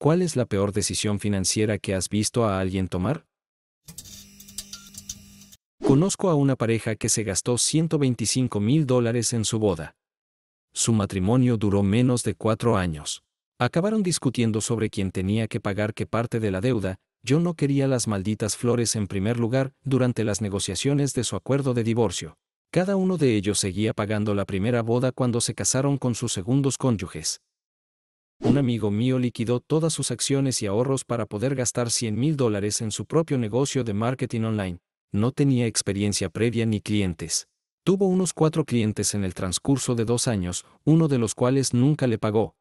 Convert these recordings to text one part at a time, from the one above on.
¿Cuál es la peor decisión financiera que has visto a alguien tomar? Conozco a una pareja que se gastó 125 mil dólares en su boda. Su matrimonio duró menos de cuatro años. Acabaron discutiendo sobre quién tenía que pagar qué parte de la deuda, yo no quería las malditas flores en primer lugar durante las negociaciones de su acuerdo de divorcio. Cada uno de ellos seguía pagando la primera boda cuando se casaron con sus segundos cónyuges. Un amigo mío liquidó todas sus acciones y ahorros para poder gastar 100 mil dólares en su propio negocio de marketing online. No tenía experiencia previa ni clientes. Tuvo unos cuatro clientes en el transcurso de dos años, uno de los cuales nunca le pagó.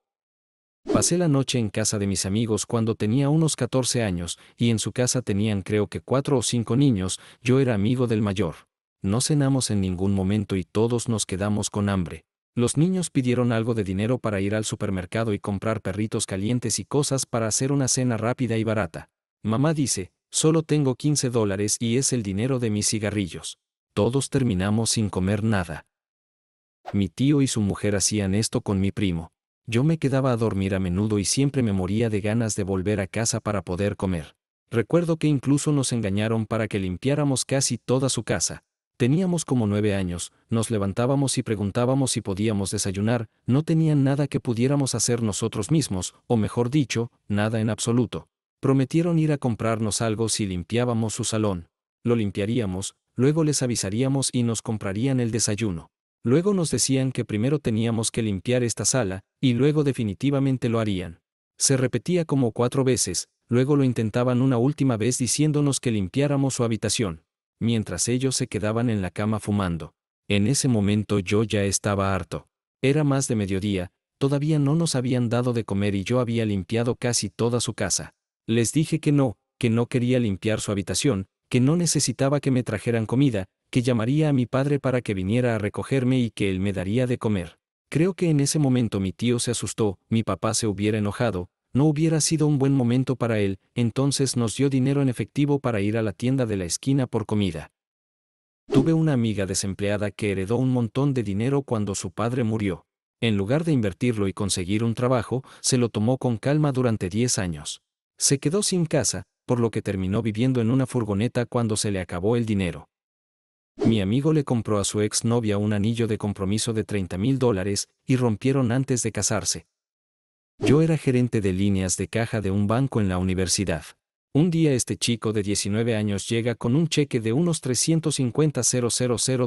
Pasé la noche en casa de mis amigos cuando tenía unos 14 años, y en su casa tenían creo que cuatro o cinco niños, yo era amigo del mayor. No cenamos en ningún momento y todos nos quedamos con hambre. Los niños pidieron algo de dinero para ir al supermercado y comprar perritos calientes y cosas para hacer una cena rápida y barata. Mamá dice, solo tengo 15 dólares y es el dinero de mis cigarrillos. Todos terminamos sin comer nada. Mi tío y su mujer hacían esto con mi primo. Yo me quedaba a dormir a menudo y siempre me moría de ganas de volver a casa para poder comer. Recuerdo que incluso nos engañaron para que limpiáramos casi toda su casa, Teníamos como nueve años, nos levantábamos y preguntábamos si podíamos desayunar, no tenían nada que pudiéramos hacer nosotros mismos, o mejor dicho, nada en absoluto. Prometieron ir a comprarnos algo si limpiábamos su salón. Lo limpiaríamos, luego les avisaríamos y nos comprarían el desayuno. Luego nos decían que primero teníamos que limpiar esta sala, y luego definitivamente lo harían. Se repetía como cuatro veces, luego lo intentaban una última vez diciéndonos que limpiáramos su habitación mientras ellos se quedaban en la cama fumando. En ese momento yo ya estaba harto. Era más de mediodía, todavía no nos habían dado de comer y yo había limpiado casi toda su casa. Les dije que no, que no quería limpiar su habitación, que no necesitaba que me trajeran comida, que llamaría a mi padre para que viniera a recogerme y que él me daría de comer. Creo que en ese momento mi tío se asustó, mi papá se hubiera enojado, no hubiera sido un buen momento para él, entonces nos dio dinero en efectivo para ir a la tienda de la esquina por comida. Tuve una amiga desempleada que heredó un montón de dinero cuando su padre murió. En lugar de invertirlo y conseguir un trabajo, se lo tomó con calma durante 10 años. Se quedó sin casa, por lo que terminó viviendo en una furgoneta cuando se le acabó el dinero. Mi amigo le compró a su exnovia un anillo de compromiso de 30 mil dólares y rompieron antes de casarse. Yo era gerente de líneas de caja de un banco en la universidad. Un día este chico de 19 años llega con un cheque de unos 350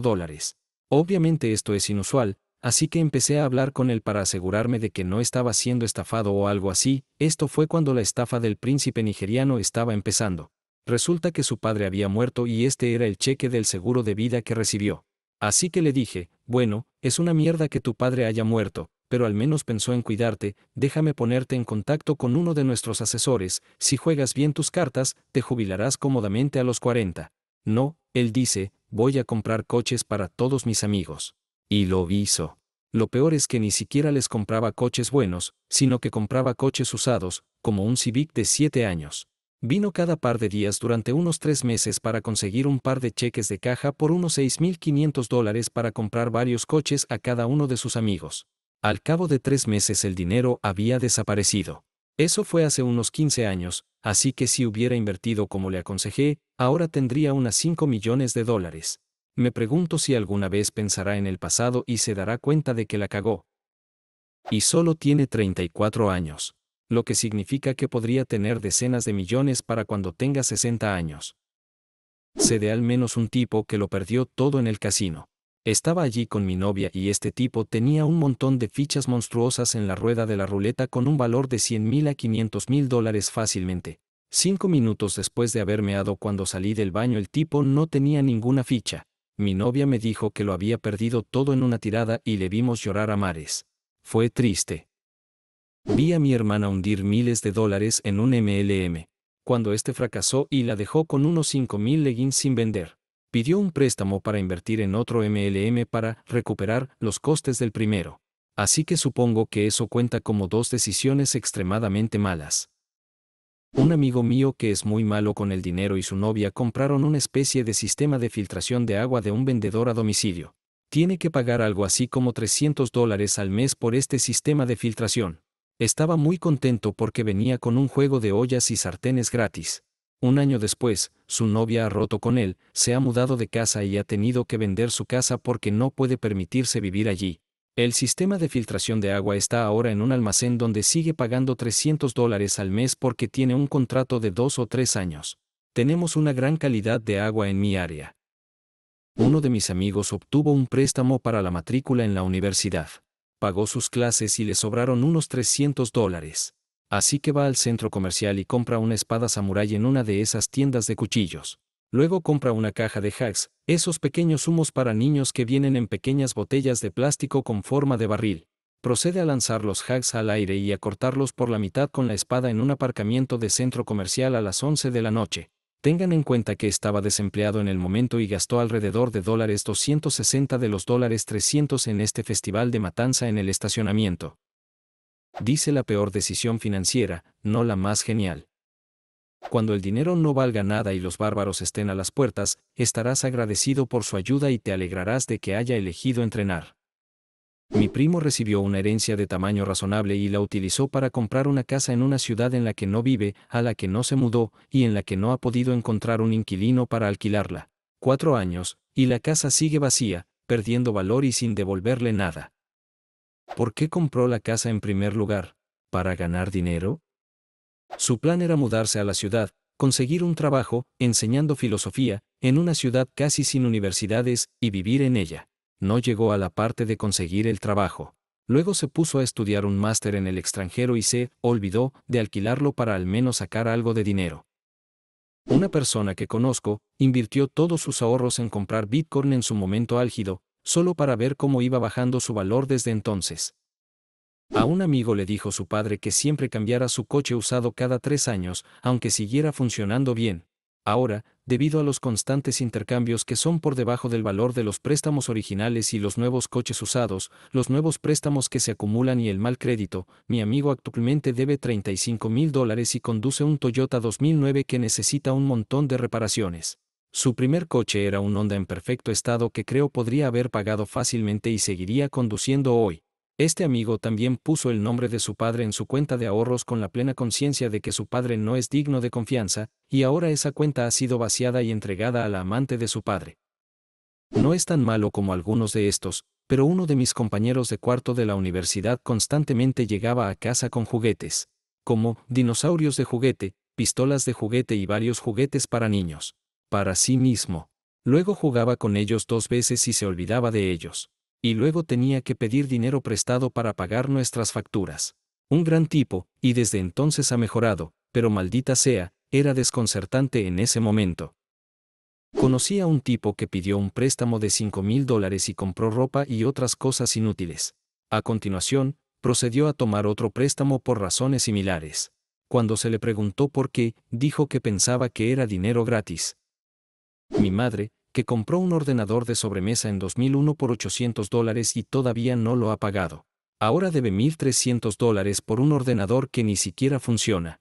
dólares. Obviamente esto es inusual, así que empecé a hablar con él para asegurarme de que no estaba siendo estafado o algo así, esto fue cuando la estafa del príncipe nigeriano estaba empezando. Resulta que su padre había muerto y este era el cheque del seguro de vida que recibió. Así que le dije, bueno, es una mierda que tu padre haya muerto, pero al menos pensó en cuidarte, déjame ponerte en contacto con uno de nuestros asesores, si juegas bien tus cartas, te jubilarás cómodamente a los 40. No, él dice, voy a comprar coches para todos mis amigos. Y lo hizo. Lo peor es que ni siquiera les compraba coches buenos, sino que compraba coches usados, como un Civic de 7 años. Vino cada par de días durante unos tres meses para conseguir un par de cheques de caja por unos 6.500 dólares para comprar varios coches a cada uno de sus amigos. Al cabo de tres meses el dinero había desaparecido. Eso fue hace unos 15 años, así que si hubiera invertido como le aconsejé, ahora tendría unas 5 millones de dólares. Me pregunto si alguna vez pensará en el pasado y se dará cuenta de que la cagó. Y solo tiene 34 años, lo que significa que podría tener decenas de millones para cuando tenga 60 años. Se de al menos un tipo que lo perdió todo en el casino. Estaba allí con mi novia y este tipo tenía un montón de fichas monstruosas en la rueda de la ruleta con un valor de 100.000 mil a 500 mil dólares fácilmente. Cinco minutos después de habermeado cuando salí del baño el tipo no tenía ninguna ficha. Mi novia me dijo que lo había perdido todo en una tirada y le vimos llorar a mares. Fue triste. Vi a mi hermana hundir miles de dólares en un MLM, cuando este fracasó y la dejó con unos 5.000 leggings sin vender pidió un préstamo para invertir en otro MLM para recuperar los costes del primero. Así que supongo que eso cuenta como dos decisiones extremadamente malas. Un amigo mío que es muy malo con el dinero y su novia compraron una especie de sistema de filtración de agua de un vendedor a domicilio. Tiene que pagar algo así como 300 dólares al mes por este sistema de filtración. Estaba muy contento porque venía con un juego de ollas y sartenes gratis. Un año después, su novia ha roto con él, se ha mudado de casa y ha tenido que vender su casa porque no puede permitirse vivir allí. El sistema de filtración de agua está ahora en un almacén donde sigue pagando 300 dólares al mes porque tiene un contrato de dos o tres años. Tenemos una gran calidad de agua en mi área. Uno de mis amigos obtuvo un préstamo para la matrícula en la universidad. Pagó sus clases y le sobraron unos 300 dólares. Así que va al centro comercial y compra una espada samurái en una de esas tiendas de cuchillos. Luego compra una caja de hacks, esos pequeños humos para niños que vienen en pequeñas botellas de plástico con forma de barril. Procede a lanzar los hacks al aire y a cortarlos por la mitad con la espada en un aparcamiento de centro comercial a las 11 de la noche. Tengan en cuenta que estaba desempleado en el momento y gastó alrededor de dólares 260 de los dólares 300 en este festival de matanza en el estacionamiento dice la peor decisión financiera, no la más genial. Cuando el dinero no valga nada y los bárbaros estén a las puertas, estarás agradecido por su ayuda y te alegrarás de que haya elegido entrenar. Mi primo recibió una herencia de tamaño razonable y la utilizó para comprar una casa en una ciudad en la que no vive, a la que no se mudó, y en la que no ha podido encontrar un inquilino para alquilarla. Cuatro años, y la casa sigue vacía, perdiendo valor y sin devolverle nada. ¿Por qué compró la casa en primer lugar? ¿Para ganar dinero? Su plan era mudarse a la ciudad, conseguir un trabajo, enseñando filosofía, en una ciudad casi sin universidades, y vivir en ella. No llegó a la parte de conseguir el trabajo. Luego se puso a estudiar un máster en el extranjero y se olvidó de alquilarlo para al menos sacar algo de dinero. Una persona que conozco invirtió todos sus ahorros en comprar Bitcoin en su momento álgido, solo para ver cómo iba bajando su valor desde entonces. A un amigo le dijo su padre que siempre cambiara su coche usado cada tres años, aunque siguiera funcionando bien. Ahora, debido a los constantes intercambios que son por debajo del valor de los préstamos originales y los nuevos coches usados, los nuevos préstamos que se acumulan y el mal crédito, mi amigo actualmente debe 35 mil dólares y conduce un Toyota 2009 que necesita un montón de reparaciones. Su primer coche era un Honda en perfecto estado que creo podría haber pagado fácilmente y seguiría conduciendo hoy. Este amigo también puso el nombre de su padre en su cuenta de ahorros con la plena conciencia de que su padre no es digno de confianza, y ahora esa cuenta ha sido vaciada y entregada a la amante de su padre. No es tan malo como algunos de estos, pero uno de mis compañeros de cuarto de la universidad constantemente llegaba a casa con juguetes, como dinosaurios de juguete, pistolas de juguete y varios juguetes para niños para sí mismo. Luego jugaba con ellos dos veces y se olvidaba de ellos. Y luego tenía que pedir dinero prestado para pagar nuestras facturas. Un gran tipo, y desde entonces ha mejorado, pero maldita sea, era desconcertante en ese momento. Conocí a un tipo que pidió un préstamo de 5 mil dólares y compró ropa y otras cosas inútiles. A continuación, procedió a tomar otro préstamo por razones similares. Cuando se le preguntó por qué, dijo que pensaba que era dinero gratis. Mi madre, que compró un ordenador de sobremesa en 2001 por 800 dólares y todavía no lo ha pagado. Ahora debe 1.300 dólares por un ordenador que ni siquiera funciona.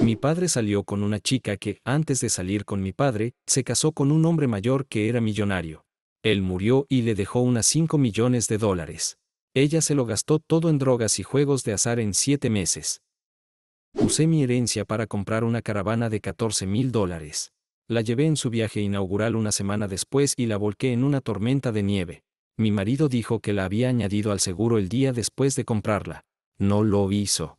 Mi padre salió con una chica que, antes de salir con mi padre, se casó con un hombre mayor que era millonario. Él murió y le dejó unas 5 millones de dólares. Ella se lo gastó todo en drogas y juegos de azar en 7 meses. Usé mi herencia para comprar una caravana de 14,000 mil dólares. La llevé en su viaje inaugural una semana después y la volqué en una tormenta de nieve. Mi marido dijo que la había añadido al seguro el día después de comprarla. No lo hizo.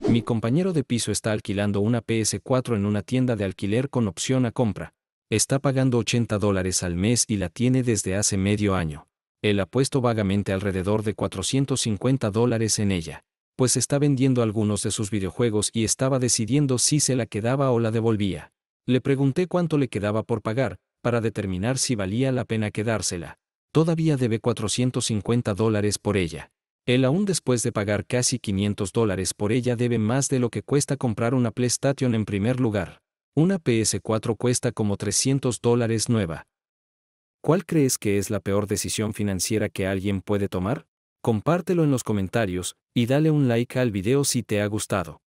Mi compañero de piso está alquilando una PS4 en una tienda de alquiler con opción a compra. Está pagando 80 dólares al mes y la tiene desde hace medio año. Él ha puesto vagamente alrededor de 450 dólares en ella, pues está vendiendo algunos de sus videojuegos y estaba decidiendo si se la quedaba o la devolvía. Le pregunté cuánto le quedaba por pagar, para determinar si valía la pena quedársela. Todavía debe 450 dólares por ella. Él aún después de pagar casi 500 dólares por ella debe más de lo que cuesta comprar una PlayStation en primer lugar. Una PS4 cuesta como 300 dólares nueva. ¿Cuál crees que es la peor decisión financiera que alguien puede tomar? Compártelo en los comentarios y dale un like al video si te ha gustado.